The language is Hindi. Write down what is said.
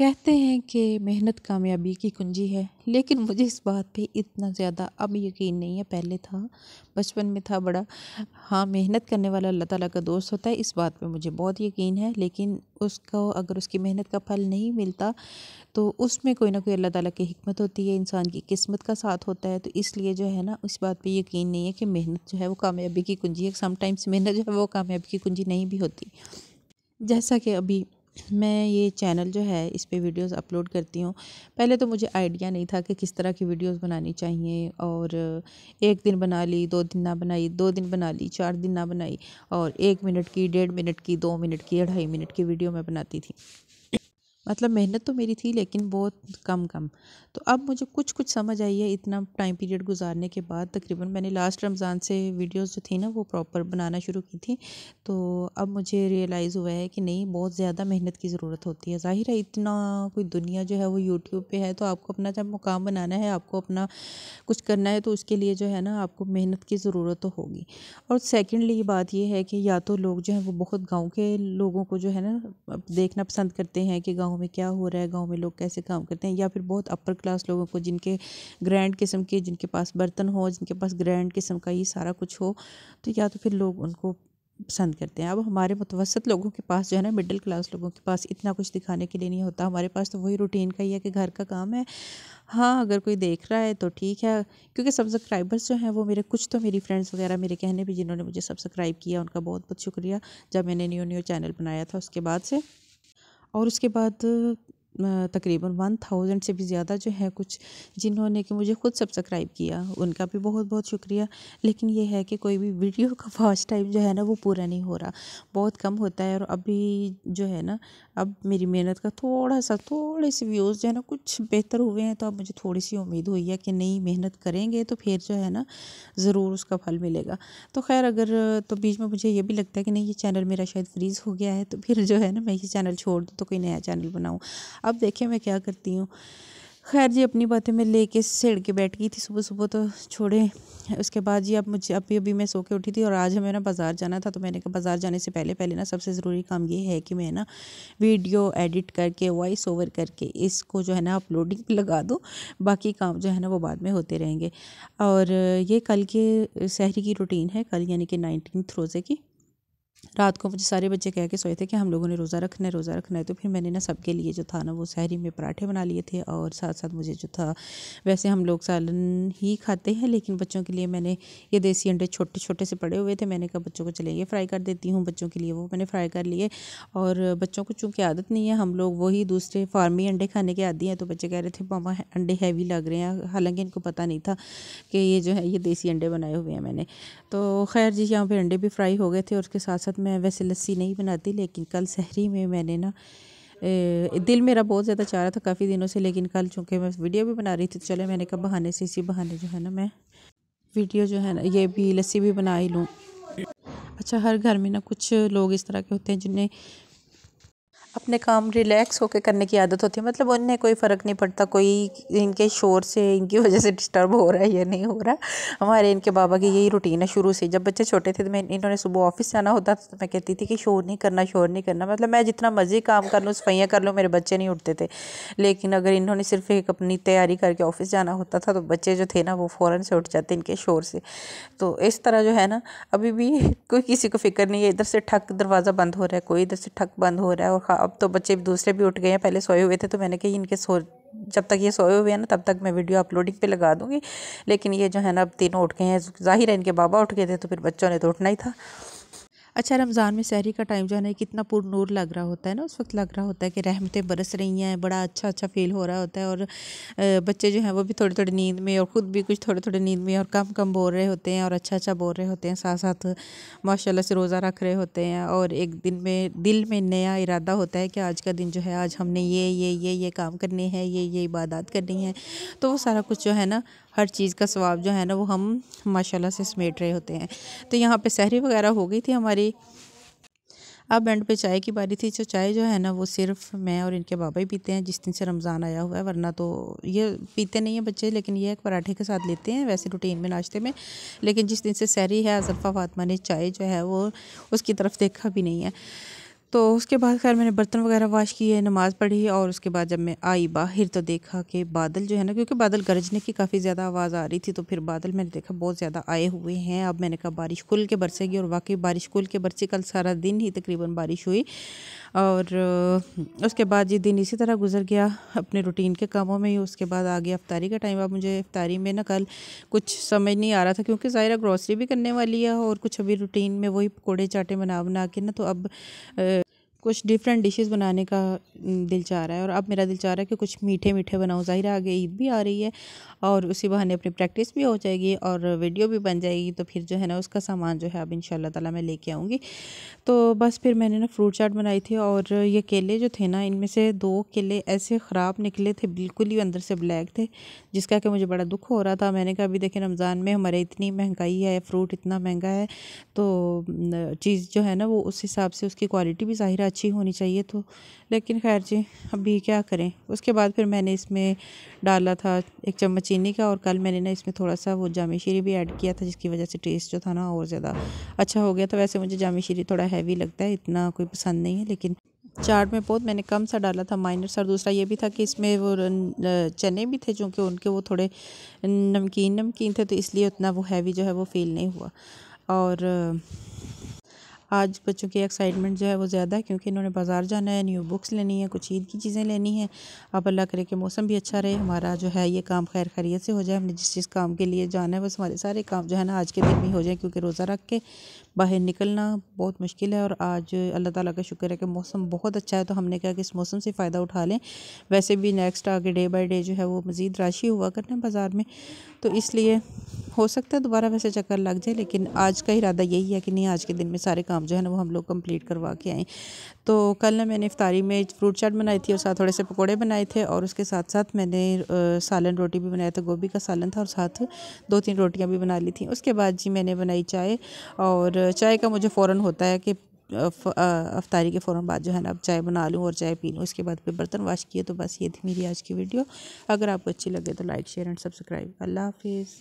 कहते हैं कि मेहनत कामयाबी की कुंजी है लेकिन मुझे इस बात पे इतना ज़्यादा अब यकीन नहीं है पहले था बचपन में था बड़ा हाँ मेहनत करने वाला अल्लाह ताला का दोस्त होता है इस बात पे मुझे बहुत यकीन है लेकिन उसको अगर उसकी मेहनत का फल नहीं मिलता तो उसमें कोई ना कोई अल्लाह ताला की हमत होती है इंसान की किस्मत का साथ होता है तो इसलिए जो है ना उस बात पर यकीन नहीं है कि मेहनत जो है वो कामयाबी की कुंजी है समटाइम्स मेहनत जो है वो कामयाबी की कुंजी नहीं भी होती जैसा कि अभी मैं ये चैनल जो है इस पर वीडियोस अपलोड करती हूँ पहले तो मुझे आइडिया नहीं था कि किस तरह की वीडियोस बनानी चाहिए और एक दिन बना ली दो दिन ना बनाई दो दिन बना ली चार दिन ना बनाई और एक मिनट की डेढ़ मिनट की दो मिनट की अढ़ाई मिनट की वीडियो मैं बनाती थी मतलब मेहनत तो मेरी थी लेकिन बहुत कम कम तो अब मुझे कुछ कुछ समझ आई है इतना टाइम पीरियड गुजारने के बाद तकरीबन मैंने लास्ट रमज़ान से वीडियोस जो थी ना वो प्रॉपर बनाना शुरू की थी तो अब मुझे रियलाइज़ हुआ है कि नहीं बहुत ज़्यादा मेहनत की ज़रूरत होती है ज़ाहिर है इतना कोई दुनिया जो है वो यूट्यूब पर है तो आपको अपना जब मुकाम बनाना है आपको अपना कुछ करना है तो उसके लिए जो है ना आपको मेहनत की ज़रूरत तो होगी और सेकेंडली बात यह है कि या तो लोग जो है वो बहुत गाँव के लोगों को जो है ना देखना पसंद करते हैं कि गाँव में क्या हो रहा है गाँव में लोग कैसे काम करते हैं या फिर बहुत अपर क्लास लोगों को जिनके ग्रैंड किस्म के जिनके पास बर्तन हो जिनके पास ग्रैंड किस्म का ये सारा कुछ हो तो या तो फिर लोग उनको पसंद करते हैं अब हमारे मुतवसत लोगों के पास जो है ना मिडिल क्लास लोगों के पास इतना कुछ दिखाने के लिए नहीं होता हमारे पास तो वही रूटीन का ही है कि घर का काम है हाँ अगर कोई देख रहा है तो ठीक है क्योंकि सब्सक्राइबर्स जो हैं वो मेरे कुछ तो मेरी फ्रेंड्स वगैरह मेरे कहने भी जिन्होंने मुझे सब्सक्राइब किया उनका बहुत बहुत शुक्रिया जब मैंने न्यू न्यू चैनल बनाया था उसके बाद से और उसके बाद तकरीबन वन थाउजेंड से भी ज़्यादा जो है कुछ जिन्होंने कि मुझे ख़ुद सब्सक्राइब किया उनका भी बहुत बहुत शुक्रिया लेकिन ये है कि कोई भी वीडियो का फर्स्ट टाइम जो है ना वो पूरा नहीं हो रहा बहुत कम होता है और अभी जो है ना अब मेरी मेहनत का थोड़ा सा थोड़े से व्यूज़ जो है ना कुछ बेहतर हुए हैं तो अब मुझे थोड़ी सी उम्मीद हुई है कि नहीं मेहनत करेंगे तो फिर जो है ना ज़रूर उसका फल मिलेगा तो खैर अगर तो बीच में मुझे ये भी लगता है कि नहीं ये चैनल मेरा शायद फ्रीज़ हो गया है तो फिर जो है ना मैं ये चैनल छोड़ दूँ तो कोई नया चैनल बनाऊँ अब देखिए मैं क्या करती हूँ खैर जी अपनी बातें मैं लेके सेड़ के बैठ गई थी सुबह सुबह तो छोड़े उसके बाद जी अब मुझे अभी अभी मैं सो के उठी थी और आज हमें ना बाज़ार जाना था तो मैंने कहा बाज़ार जाने से पहले पहले ना सबसे ज़रूरी काम ये है कि मैं ना वीडियो एडिट करके वॉइस ओवर करके इसको जो है ना अपलोडिंग लगा दूँ बाकी काम जो है ना वो बाद में होते रहेंगे और ये कल के शहरी की रूटीन है कल यानी कि नाइनटीन रोज़े की रात को मुझे सारे बच्चे कह के सोए थे कि हम लोगों ने रोज़ा रखना है रोज़ा रखना है तो फिर मैंने ना सबके लिए जो था ना वो सहरी में पराठे बना लिए थे और साथ साथ मुझे जो था वैसे हम लोग सालन ही खाते हैं लेकिन बच्चों के लिए मैंने ये देसी अंडे छोटे छोटे से पड़े हुए थे मैंने कहा बच्चों को चले ये फ्राई कर देती हूँ बच्चों के लिए वो मैंने फ्राई कर लिए और बच्चों को चूँकि आदत नहीं है हम लोग वही दूसरे फार्मी अंडे खाने के आदि हैं तो बच्चे कह रहे थे मामा अंडे हैवी लग रहे हैं हालांकि इनको पता नहीं था कि ये जो है ये देसी अंडे बनाए हुए हैं मैंने तो खैर जी यहाँ पर अंडे भी फ्राई हो गए थे और उसके साथ साथ दरअसल मैं वैसे लस्सी नहीं बनाती लेकिन कल सहरी में मैंने ना दिल मेरा बहुत ज़्यादा चाह रहा था काफ़ी दिनों से लेकिन कल चूँकि मैं वीडियो भी बना रही थी तो चले मैंने कहा बहाने से इसी बहाने जो है ना मैं वीडियो जो है ना ये भी लस्सी भी बना ही लूँ अच्छा हर घर में ना कुछ लोग इस तरह के होते हैं जिन्हें अपने काम रिलैक्स होकर करने की आदत होती है मतलब उन्हें कोई फ़र्क नहीं पड़ता कोई इनके शोर से इनकी वजह से डिस्टर्ब हो रहा है या नहीं हो रहा हमारे इनके बाबा की यही रूटीन है शुरू से जब बच्चे छोटे थे तो मैं इन्होंने सुबह ऑफिस जाना होता था तो मैं कहती थी कि शोर नहीं करना शोर नहीं करना मतलब मैं जितना मर्जी काम कर लूँ सफाइयाँ कर लूँ मेरे बच्चे नहीं उठते थे लेकिन अगर इन्होंने सिर्फ एक अपनी तैयारी करके ऑफिस जाना होता था तो बच्चे जो थे ना वो फ़ौर से उठ जाते इनके शोर से तो इस तरह जो है ना अभी भी कोई किसी को फिक्र नहीं है इधर से ठक दरवाज़ा बंद हो रहा है कोई इधर से ठक बंद हो रहा है और अब तो बच्चे दूसरे भी उठ गए हैं पहले सोए हुए थे तो मैंने कही इनके सो जब तक ये सोए हुए हैं ना तब तक मैं वीडियो अपलोडिंग पे लगा दूँगी लेकिन ये जो है ना अब तीनों उठ गए हैं जाहिर है इनके बाबा उठ गए थे तो फिर बच्चों ने तो उठना ही था अच्छा रमज़ान में सहरी का टाइम जो है ना कितना नूर लग रहा होता है ना उस वक्त लग रहा होता है कि रहमतें बरस रही हैं बड़ा अच्छा अच्छा फील हो रहा होता है और बच्चे जो हैं वो भी थोड़ी थोड़ी नींद में और ख़ुद भी कुछ थोड़े थोड़े नींद में और कम कम बोल रहे होते हैं और अच्छा अच्छा बोल रहे होते हैं साथ साथ माशाला से रोज़ा रख रहे होते हैं और एक दिन में दिल में नया इरादा होता है कि आज का दिन जो है आज हमने ये ये ये ये काम करने हैं ये ये इबादत करनी है तो वो सारा कुछ जो है ना हर चीज़ का स्वाब जो है ना वो हम माशाल्लाह से समेट रहे होते हैं तो यहाँ पे सहरी वगैरह हो गई थी हमारी अब एंड पे चाय की बारी थी जो तो चाय जो है ना वो सिर्फ मैं और इनके बाबा ही पीते हैं जिस दिन से रमज़ान आया हुआ है वरना तो ये पीते नहीं हैं बच्चे लेकिन ये एक पराठे के साथ लेते हैं वैसे रूटीन में नाश्ते में लेकिन जिस दिन से सहरी है अजरफा फातमा ने चाय जो है वो उसकी तरफ देखा भी नहीं है तो उसके बाद खैर मैंने बर्तन वगैरह वाश किए नमाज़ पढ़ी और उसके बाद जब मैं आई बाहर तो देखा कि बादल जो है ना क्योंकि बादल गरजने की काफ़ी ज़्यादा आवाज़ आ रही थी तो फिर बादल मैंने देखा बहुत ज़्यादा आए हुए हैं अब मैंने कहा बारिश खुल के बरसेगी और वाकई बारिश खुल के बरसी कल सारा दिन ही तकरीबन बारिश हुई और उसके बाद ये दिन इसी तरह गुजर गया अपने रूटीन के कामों में ही उसके बाद आ गया अफ्तारी का टाइम अब मुझे अफ्तारी में ना कल कुछ समझ नहीं आ रहा था क्योंकि ज़ाहिर ग्रॉसरी भी करने वाली है और कुछ अभी रूटीन में वही पकौड़े चाटे बना बना के ना तो अब कुछ डिफरेंट डिशेस बनाने का दिल चाह रहा है और अब मेरा दिल चाह रहा है कि कुछ मीठे मीठे बनाऊँ ज़ाहिर आगे ईद भी आ रही है और उसी बहाने अपनी प्रैक्टिस भी हो जाएगी और वीडियो भी बन जाएगी तो फिर जो है ना उसका सामान जो है अब इन ताला मैं लेके आऊँगी तो बस फिर मैंने ना फ्रूट चाट बनाई थी और ये केले जो थे ना इनमें से दो केले ऐसे ख़राब निकले थे बिल्कुल ही अंदर से ब्लैक थे जिसका कि मुझे बड़ा दुख हो रहा था मैंने कहा अभी देखें रमज़ान में हमारे इतनी महंगाई है फ्रूट इतना महंगा है तो चीज़ जो है ना वो उस हिसाब से उसकी क्वालिटी भी ज़ाहिर अच्छी होनी चाहिए तो लेकिन खैर जी अभी क्या करें उसके बाद फिर मैंने इसमें डाला था एक चम्मच चीनी का और कल मैंने ना इसमें थोड़ा सा वो जामी शीरी भी ऐड किया था जिसकी वजह से टेस्ट जो था ना और ज़्यादा अच्छा हो गया था वैसे मुझे जामी शीरी थोड़ा हैवी लगता है इतना कोई पसंद नहीं है लेकिन चाट में बहुत मैंने कम सा डाला था माइनर सा और दूसरा ये भी था कि इसमें वो चने भी थे जो कि उनके वो थोड़े नमकीन नमकीन थे तो इसलिए उतना वो हैवी जो है वो फील नहीं हुआ और आज बच्चों की एक्साइटमेंट जो है वो ज़्यादा है क्योंकि इन्होंने बाज़ार जाना है न्यू बुक्स लेनी है कुछ ईद की चीज़ें लेनी है अब अल्लाह करे कि मौसम भी अच्छा रहे हमारा जो है ये काम खैर खैरियत से हो जाए हमने जिस जिस काम के लिए जाना है बस हमारे सारे काम जो है ना आज के दिन में हो जाए क्योंकि रोज़ा रख के बाहर निकलना बहुत मुश्किल है और आज अल्लाह ताली का शुक्र है कि मौसम बहुत अच्छा है तो हमने कहा कि इस मौसम से फ़ायदा उठा लें वैसे भी नेक्स्ट आगे डे बाई डे जो है वो मज़ीद राशि हुआ करना है बाज़ार में तो इसलिए हो सकता है दोबारा वैसे चक्कर लग जाए लेकिन आज का इरादा यही है कि नहीं आज के दिन में सारे काम काम जो है ना वो हम लोग कंप्लीट करवा के आए तो कल ना मैंने इफ्तारी में फ्रूट चाट बनाई थी और साथ थोड़े से पकौड़े बनाए थे और उसके साथ साथ मैंने सालन रोटी भी बनाया था गोभी का सालन था और साथ दो तीन रोटियाँ भी बना ली थी उसके बाद जी मैंने बनाई चाय और चाय का मुझे फ़ौर होता है कि अफ्तारी के फौरन बाद जो है ना अब चाय बना लूँ और चाय पी लूँ उसके बाद फिर बर्तन वाश किए तो बस ये थी मेरी आज की वीडियो अगर आपको अच्छी लगे तो लाइक शेयर एंड सब्सक्राइब अल्लाह हाफिज़